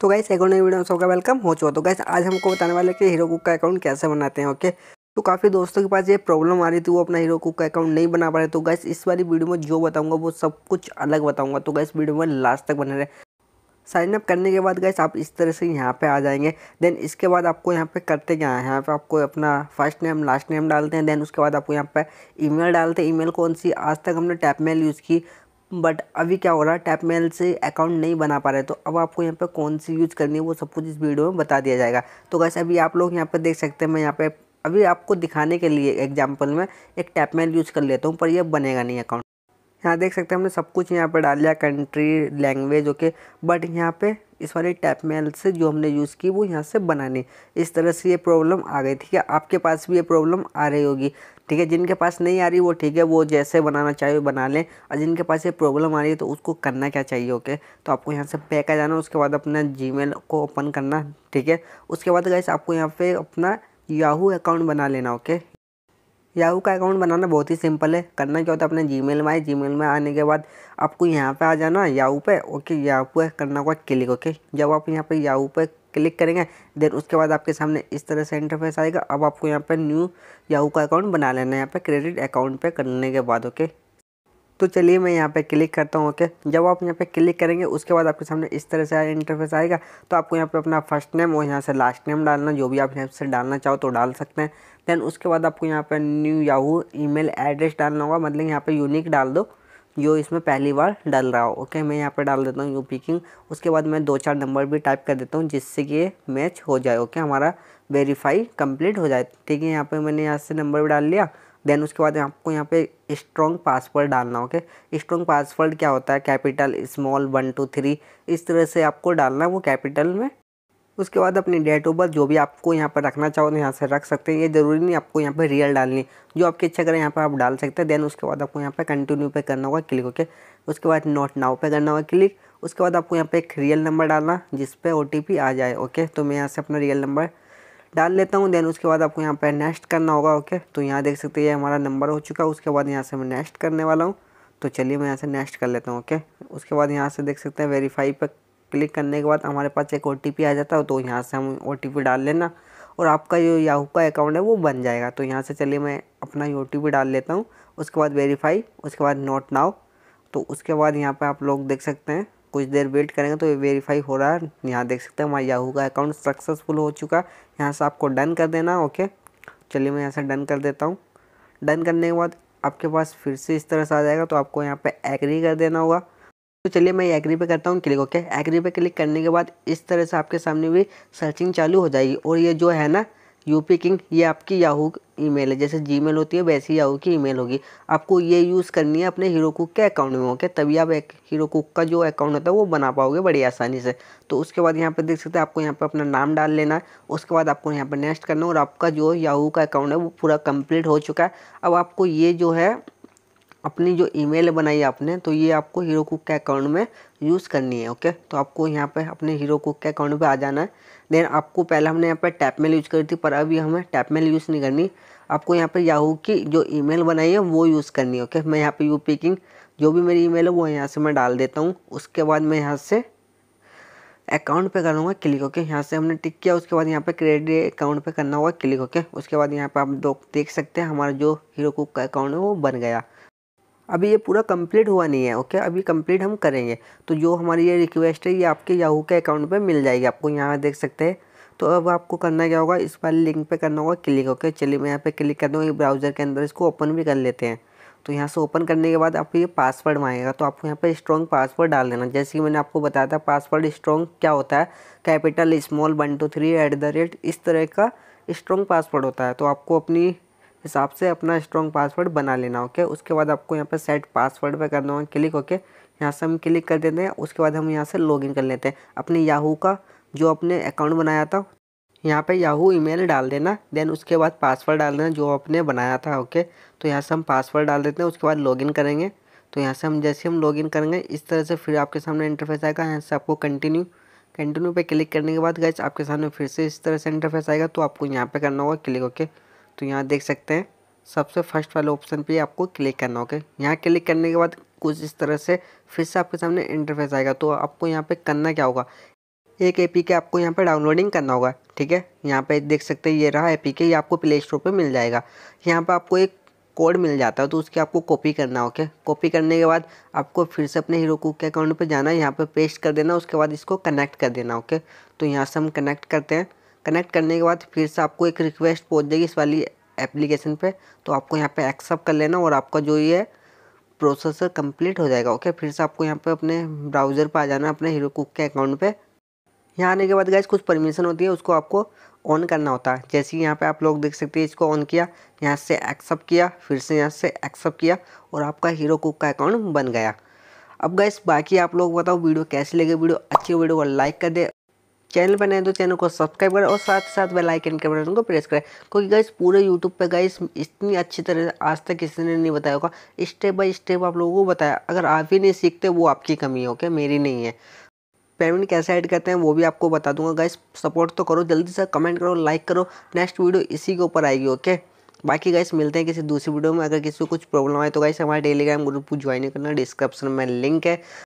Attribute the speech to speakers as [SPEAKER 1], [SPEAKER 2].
[SPEAKER 1] तो गाइस एक और नई वीडियो में सबका वेलकम हो चुका तो गैस आज हमको बताने वाले कि हीरो कुक का अकाउंट कैसे बनाते हैं ओके तो काफ़ी दोस्तों के पास ये प्रॉब्लम आ रही थी वो अपना हीरो कुक का अकाउंट नहीं बना पा रहे तो गैस इस वाली वीडियो में जो बताऊँगा वो सब कुछ अलग बताऊँगा तो गैस वीडियो में लास्ट तक बने रहे साइनअप करने के बाद गैस आप इस तरह से यहाँ पर आ जाएंगे देन इसके बाद आपको यहाँ पे करते क्या है यहाँ पे आपको अपना फर्स्ट नेम लास्ट नेम डालते हैं देन उसके बाद आपको यहाँ पर ई डालते हैं ई कौन सी आज तक हमने टैप मेल यूज़ की बट अभी क्या हो रहा है टैप मेल से अकाउंट नहीं बना पा रहे तो अब आपको यहाँ पर कौन सी यूज़ करनी है वो सब कुछ इस वीडियो में बता दिया जाएगा तो कैसे अभी आप लोग यहाँ पर देख सकते हैं मैं यहाँ पर अभी आपको दिखाने के लिए एग्जाम्पल में एक टैप मेल यूज़ कर लेता हूँ पर यह बनेगा नहीं अकाउंट यहाँ देख सकते हैं हमने सब कुछ यहाँ पर डाल लिया कंट्री लैंग्वेज ओके बट यहाँ पे इस वाले टैप मेल से जो हमने यूज़ की वो यहाँ से बनाने इस तरह से ये प्रॉब्लम आ गई ठीक है आपके पास भी ये प्रॉब्लम आ रही होगी ठीक है जिनके पास नहीं आ रही वो ठीक है वो जैसे बनाना चाहिए बना लें और जिनके पास ये प्रॉब्लम आ रही है तो उसको करना क्या चाहिए ओके तो आपको यहाँ से पैक आ जाना उसके बाद अपना जी को ओपन करना ठीक है उसके बाद गैस आपको यहाँ पर अपना याहू अकाउंट बना लेना ओके याहू का अकाउंट बनाना बहुत ही सिंपल है करना क्या होता है अपने जीमेल में आए जीमेल में आने के बाद आपको यहाँ पे आ जाना याहू पे ओके याहू पे करना होगा क्लिक ओके जब आप यहाँ पे याहू पे क्लिक करेंगे देन उसके बाद आपके सामने इस तरह से इंटरफेस आएगा अब आपको यहाँ पे न्यू याहू का अकाउंट बना लेना है यहाँ पर क्रेडिट अकाउंट पर करने के बाद ओके तो चलिए मैं यहाँ पे क्लिक करता हूँ ओके जब आप यहाँ पे क्लिक करेंगे उसके बाद आपके सामने इस तरह से इंटरफेस आएगा तो आपको यहाँ पे अपना फर्स्ट नेम और यहाँ से लास्ट नेम डालना जो भी आप यहाँ से डालना चाहो तो डाल सकते हैं देन उसके बाद आपको यहाँ पर न्यू याहू ई एड्रेस डालना होगा मतलब यहाँ पर यूनिक डाल दो जो इसमें पहली बार डाल रहा हो ओके मैं यहाँ पर डाल देता हूँ यू पिकिंग उसके बाद मैं दो चार नंबर भी टाइप कर देता हूँ जिससे कि मैच हो जाए ओके हमारा वेरीफाई कंप्लीट हो जाए ठीक है यहाँ पर मैंने यहाँ से नंबर भी डाल लिया देन उसके बाद आपको यहाँ पे स्ट्रॉन्ग पासवर्ड डालना ओके स्ट्रॉन्ग पासवर्ड क्या होता है capital small one two three इस तरह से आपको डालना है वो कैपिटल में उसके बाद अपनी डेट ऑफ बर्थ जो भी आपको यहाँ पर रखना चाहो तो यहाँ से रख सकते हैं ये ज़रूरी नहीं आपको यहाँ पर रियल डालनी जो आपकी इच्छा करें यहाँ पर आप डाल सकते हैं देन उसके बाद आपको यहाँ पर कंटिन्यू पे करना होगा क्लिक ओके उसके बाद नोट नाव पे करना होगा क्लिक उसके बाद आपको यहाँ पर एक रियल नंबर डालना जिस पर ओ आ जाए ओके तो मैं यहाँ से अपना रियल नंबर डाल लेता हूँ देन उसके बाद आपको यहाँ पर नेक्स्ट करना होगा ओके तो यहाँ देख सकते हैं ये हमारा नंबर हो चुका है उसके बाद यहाँ से मैं नेक्स्ट करने वाला हूँ तो चलिए मैं यहाँ से नेक्स्ट कर लेता हूँ ओके उसके बाद यहाँ से देख सकते हैं वेरीफाई पर क्लिक करने के बाद हमारे पास एक ओ आ जाता है तो यहाँ से हम ओ डाल लेना और आपका जो याहू का अकाउंट है वो बन जाएगा तो यहाँ से चलिए मैं अपना ओ डाल लेता हूँ उसके बाद वेरीफाई उसके बाद नोट नाव तो उसके बाद यहाँ पर आप लोग देख सकते हैं कुछ देर वेट करेंगे तो ये वेरीफाई हो रहा है यहाँ देख सकते हैं हमारा याहू का अकाउंट सक्सेसफुल हो चुका है यहाँ से आपको डन कर देना ओके चलिए मैं यहाँ से डन कर देता हूँ डन करने के बाद आपके पास फिर से इस तरह से आ जाएगा तो आपको यहाँ पे एग्री कर देना होगा तो चलिए मैं एग्री पे करता हूँ क्लिक ओके एग्री पे क्लिक करने के बाद इस तरह से आपके सामने भी सर्चिंग चालू हो जाएगी और ये जो है ना यूपी किंग ये आपकी याहू ईमेल है जैसे जीमेल होती है वैसी याहू की ईमेल होगी आपको ये यूज़ करनी है अपने हीरो कुक के अकाउंट में ओके तभी आप एक हीरो कुक का जो अकाउंट होता है वो बना पाओगे बड़ी आसानी से तो उसके बाद यहाँ पर देख सकते हैं आपको यहाँ पर अपना नाम डाल लेना है उसके बाद आपको यहाँ पर नेक्स्ट करना है और आपका जो याहू का अकाउंट है वो पूरा कम्प्लीट हो चुका है अब आपको ये जो है अपनी जो ईमेल बनाई आपने तो ये आपको हीरो कुक के अकाउंट में यूज़ करनी है ओके तो आपको यहाँ पे अपने हीरो कुक के अकाउंट पे आ जाना है देन आपको पहले हमने यहाँ पे मेल यूज़ करी थी पर अभी हमें टैप मेल यूज़ नहीं करनी आपको यहाँ पे याहू की जो ईमेल बनाई है वो यूज़ करनी है ओके मैं यहाँ पर यू पिकिंग जो भी मेरी ई है वो यहाँ से मैं डाल देता हूँ उसके बाद मैं यहाँ से अकाउंट पे करूँगा क्लिक ओके यहाँ से हमने टिक किया उसके बाद यहाँ पे क्रेडिट अकाउंट पे करना होगा क्लिक ओके उसके बाद यहाँ पे आप दो देख सकते हैं हमारा जो हीरो कुक का अकाउंट है वो बन गया अभी ये पूरा कंप्लीट हुआ नहीं है ओके अभी कंप्लीट हम करेंगे तो जो हमारी ये रिक्वेस्ट है ये आपके याहू के अकाउंट पे मिल जाएगी आपको यहाँ देख सकते हैं तो अब आपको करना क्या होगा इस वाले लिंक पे करना होगा क्लिक ओके चलिए मैं यहाँ पे क्लिक कर दूँगा ब्राउज़र के अंदर इसको ओपन भी कर लेते हैं तो यहाँ से ओपन करने के बाद आपको ये पासवर्ड मांगेगा तो आपको यहाँ पर स्ट्रॉन्ग पासवर्ड डाल देना जैसे कि मैंने आपको बताया था पासवर्ड स्ट्रॉन्ग क्या होता है capital small one two three at the rate इस तरह का स्ट्रॉन्ग पासवर्ड होता है तो आपको अपनी हिसाब से अपना स्ट्रॉन्ग पासवर्ड बना लेना ओके उसके बाद आपको यहाँ पर सेट पासवर्ड पर करना होगा क्लिक ओके यहाँ से हम क्लिक कर देते हैं उसके बाद हम यहाँ से लॉगिन कर लेते हैं अपने याहू का जो अपने अकाउंट बनाया था यहाँ पे याहू ईमेल डाल देना देन उसके बाद पासवर्ड डाल देना जो आपने बनाया था ओके तो यहाँ से हम पासवर्ड डाल देते हैं उसके बाद लॉगिन करेंगे तो यहाँ से हम जैसे हम लॉगिन करेंगे इस तरह से फिर आपके सामने इंटरफेस आएगा यहाँ से आपको कंटिन्यू कंटिन्यू पे क्लिक करने के बाद गैस आपके सामने फिर से इस तरह से इंटरफेस आएगा तो आपको यहाँ पर करना होगा क्लिक ओके तो यहाँ देख सकते हैं सबसे फर्स्ट वाले ऑप्शन पे आपको क्लिक करना ओके यहाँ क्लिक करने के बाद कुछ इस तरह से फिर से आपके सामने इंटरफेस आएगा तो आपको यहाँ पे करना क्या होगा एक ए के आपको यहाँ पे डाउनलोडिंग करना होगा ठीक है यहाँ पे देख सकते हैं ये रहा ए के ये आपको प्ले स्टोर पर मिल जाएगा यहाँ पर आपको एक कोड मिल जाता है तो उसकी आपको कॉपी करना ओके कॉपी करने के बाद आपको फिर से अपने हीरो के अकाउंट पर जाना है यहाँ पर पेस्ट कर देना उसके बाद इसको कनेक्ट कर देना ओके तो यहाँ से हम कनेक्ट करते हैं कनेक्ट करने के बाद फिर से आपको एक रिक्वेस्ट पहुँच जाएगी इस वाली एप्लीकेशन पे तो आपको यहाँ पे एक्सेप्ट कर लेना और आपका जो ये प्रोसेसर कंप्लीट हो जाएगा ओके फिर से आपको यहाँ पे अपने ब्राउज़र पे आ जाना अपने हीरो कुक के अकाउंट पे यहाँ आने के बाद गैस कुछ परमिशन होती है उसको आपको ऑन करना होता है जैसे ही यहाँ पे आप लोग देख सकते हैं इसको ऑन किया यहाँ से एक्सेप्ट किया फिर से यहाँ से एक्सेप्ट किया और आपका हीरो कुक का अकाउंट बन गया अब गैस बाकी आप लोग बताओ वीडियो कैसे लगे वीडियो अच्छी वीडियो को लाइक कर दे चैनल पर नए तो चैनल को सब्सक्राइब करें और साथ साथ बेल आइकन के बटन को प्रेस करें क्योंकि गाइस पूरे यूट्यूब पे गाइस इतनी अच्छी तरह आज तक किसी ने नहीं बताया होगा स्टेप बाय स्टेप आप लोगों को बताया अगर आप ही नहीं सीखते वो आपकी कमी है ओके मेरी नहीं है पेमेंट कैसे ऐड करते हैं वो भी आपको बता दूंगा गाइस सपोर्ट तो करो जल्दी से कमेंट करो लाइक करो नेक्स्ट वीडियो इसी के ऊपर आएगी ओके बाकी गाइस मिलते हैं किसी दूसरी वीडियो में अगर किसी को कुछ प्रॉब्लम आए तो गाइस हमारे टेलीग्राम ग्रुप को ज्वाइन करना डिस्क्रिप्शन में लिंक है